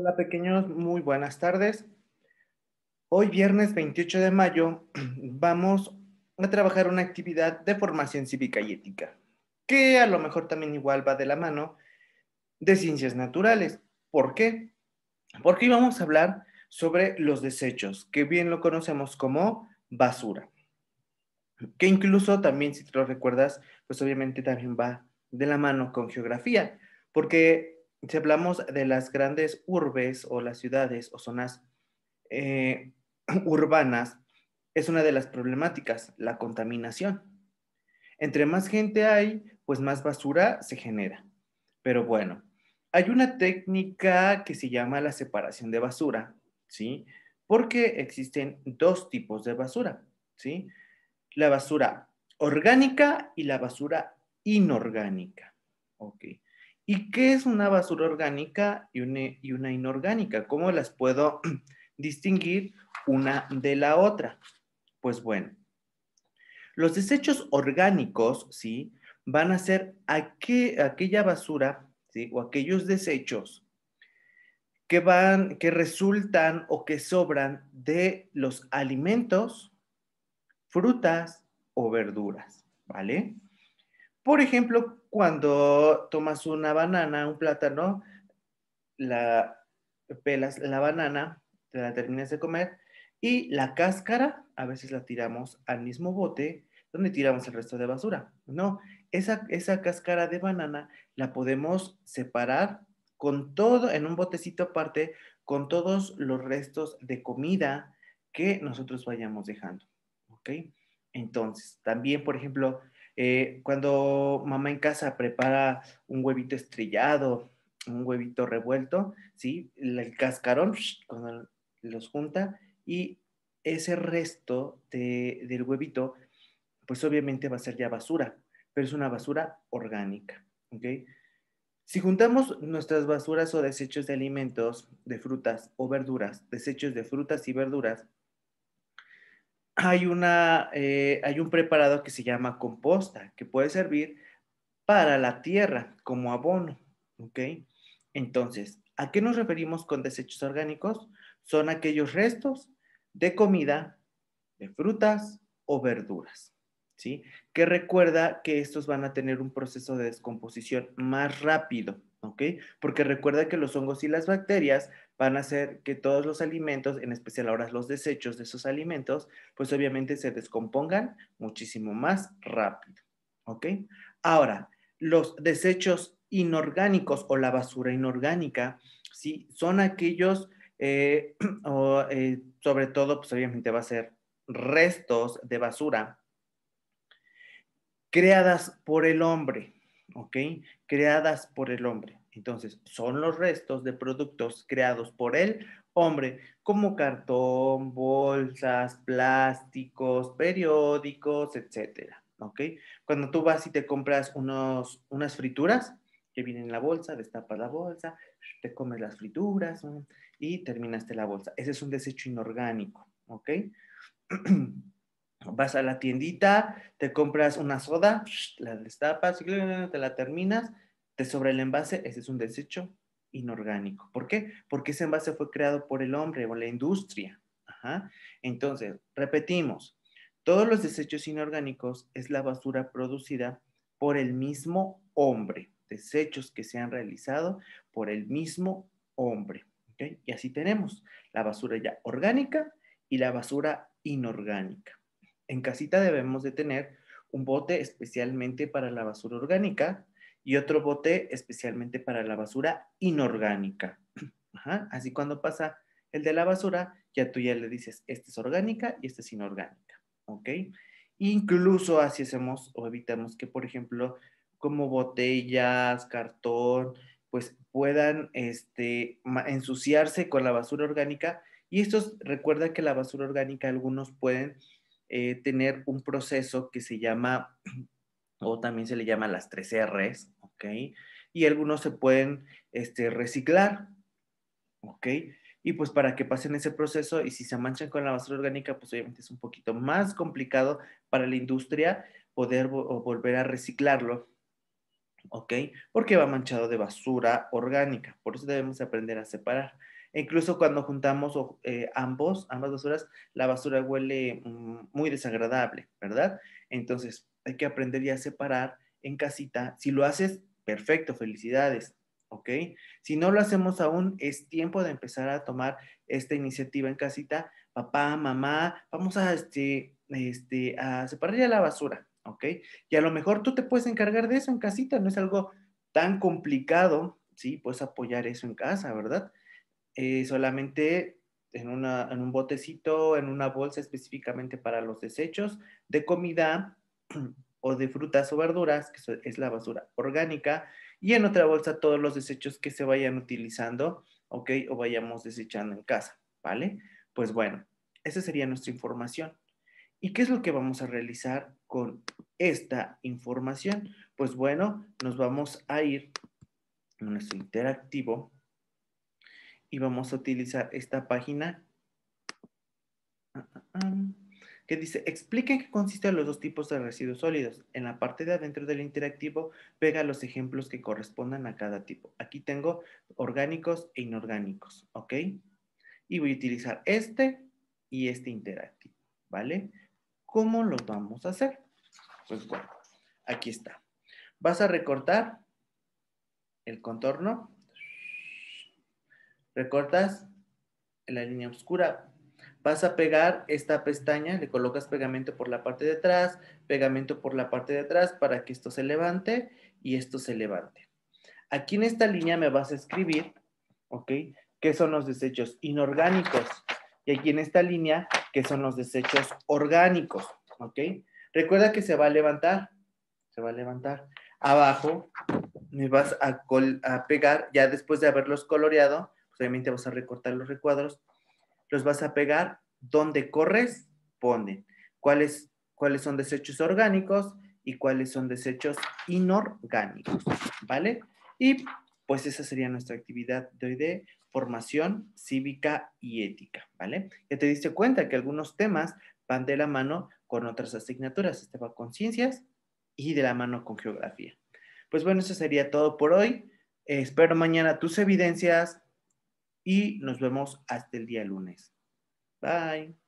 Hola pequeños, muy buenas tardes. Hoy viernes 28 de mayo vamos a trabajar una actividad de formación cívica y ética, que a lo mejor también igual va de la mano de ciencias naturales. ¿Por qué? Porque vamos a hablar sobre los desechos, que bien lo conocemos como basura, que incluso también, si te lo recuerdas, pues obviamente también va de la mano con geografía, porque si hablamos de las grandes urbes o las ciudades o zonas eh, urbanas, es una de las problemáticas, la contaminación. Entre más gente hay, pues más basura se genera. Pero bueno, hay una técnica que se llama la separación de basura, ¿sí? Porque existen dos tipos de basura, ¿sí? La basura orgánica y la basura inorgánica, ¿ok? ¿Y qué es una basura orgánica y una, inorgánica? ¿Cómo las puedo distinguir una de la otra? Pues bueno, los desechos orgánicos, ¿sí? Van a ser aquella basura, O aquellos desechos que van, que resultan o que sobran de los alimentos, frutas o verduras, ¿vale? Por ejemplo, cuando tomas una banana, un plátano, la pelas la banana, te la terminas de comer y la cáscara a veces la tiramos al mismo bote donde tiramos el resto de basura. No, esa, esa cáscara de banana la podemos separar con todo, en un botecito aparte, con todos los restos de comida que nosotros vayamos dejando. ¿Ok? Entonces, también, por ejemplo, eh, cuando mamá en casa prepara un huevito estrellado, un huevito revuelto, ¿sí? El cascarón, cuando los junta y ese resto del huevito, pues obviamente va a ser ya basura, pero es una basura orgánica, Si juntamos nuestras basuras o desechos de alimentos, de frutas o verduras, desechos de frutas y verduras, eh, hay, un preparado que se llama composta, que puede servir para la tierra como abono. Entonces, ¿a qué nos referimos con desechos orgánicos? Son aquellos restos de comida, de frutas o verduras. ¿Sí? Que recuerda que estos van a tener un proceso de descomposición más rápido, ¿ok? Porque recuerda que los hongos y las bacterias van a hacer que todos los alimentos, en especial ahora los desechos de esos alimentos, pues obviamente se descompongan muchísimo más rápido. ¿Ok? Ahora, los desechos inorgánicos o la basura inorgánica, ¿sí? Son aquellos, eh, o, eh, sobre todo, pues obviamente va a ser restos de basura creadas por el hombre, ¿ok? Creadas por el hombre. Entonces, son los restos de productos creados por el hombre, como cartón, bolsas, plásticos, periódicos, etcétera. ¿Ok? Cuando tú vas y te compras unas frituras que vienen en la bolsa, destapas la bolsa, te comes las frituras y terminaste la bolsa. Ese es un desecho inorgánico. ¿Ok? Vas a la tiendita, te compras una soda, la destapas, y te la terminas, sobre el envase, ese es un desecho inorgánico. ¿Por qué? Porque ese envase fue creado por el hombre o la industria. Entonces, repetimos, todos los desechos inorgánicos es la basura producida por el mismo hombre, desechos que se han realizado por el mismo hombre. Y así tenemos la basura ya orgánica y la basura inorgánica. En casita debemos de tener un bote especialmente para la basura orgánica y otro bote especialmente para la basura inorgánica. Así cuando pasa el de la basura, ya tú ya le dices, esta es orgánica y esta es inorgánica, ¿ok? Incluso así hacemos o evitamos que, por ejemplo, como botellas, cartón, pues puedan este, ensuciarse con la basura orgánica. Y esto recuerda que la basura orgánica, algunos pueden eh, tener un proceso que se llama, o también se le llama las tres Rs, ¿ok? Y algunos se pueden este, reciclar, ¿ok? Y pues para que pasen ese proceso y si se manchan con la basura orgánica, pues obviamente es un poquito más complicado para la industria poder volver a reciclarlo, ¿ok? Porque va manchado de basura orgánica, por eso debemos aprender a separar. E incluso cuando juntamos eh, ambos, ambas basuras, la basura huele mm, muy desagradable, ¿verdad? Entonces hay que aprender ya a separar en casita. Si lo haces Perfecto, felicidades. ¿Ok? Si no lo hacemos aún, es tiempo de empezar a tomar esta iniciativa en casita. Papá, mamá, vamos a, este, este, a separar ya la basura. ¿Ok? Y a lo mejor tú te puedes encargar de eso en casita, no es algo tan complicado, ¿sí? Puedes apoyar eso en casa, ¿verdad? Eh, solamente en, una, en un botecito, en una bolsa específicamente para los desechos de comida, o de frutas o verduras, que es la basura orgánica, y en otra bolsa todos los desechos que se vayan utilizando, ¿ok? O vayamos desechando en casa, ¿vale? Pues bueno, esa sería nuestra información. ¿Y qué es lo que vamos a realizar con esta información? Pues bueno, nos vamos a ir a nuestro interactivo y vamos a utilizar esta página. Ah, ah, ah que dice, expliquen qué consisten los dos tipos de residuos sólidos. En la parte de adentro del interactivo, pega los ejemplos que correspondan a cada tipo. Aquí tengo orgánicos e inorgánicos, ¿ok? Y voy a utilizar este y este interactivo, ¿vale? ¿Cómo los vamos a hacer? Pues bueno, aquí está. Vas a recortar el contorno. Recortas la línea oscura Vas a pegar esta pestaña, le colocas pegamento por la parte de atrás, pegamento por la parte de atrás para que esto se levante y esto se levante. Aquí en esta línea me vas a escribir, ¿ok? ¿Qué son los desechos inorgánicos? Y aquí en esta línea, ¿qué son los desechos orgánicos? ¿Ok? Recuerda que se va a levantar, se va a levantar. Abajo me vas a, a pegar, ya después de haberlos coloreado, pues, obviamente vas a recortar los recuadros, los vas a pegar donde corresponde. ¿Cuáles, cuáles son desechos orgánicos y cuáles son desechos inorgánicos, ¿vale? Y pues esa sería nuestra actividad de hoy de formación cívica y ética, ¿vale? Ya te diste cuenta que algunos temas van de la mano con otras asignaturas, este va con ciencias y de la mano con geografía. Pues bueno, eso sería todo por hoy. espero mañana tus evidencias, y nos vemos hasta el día lunes. Bye.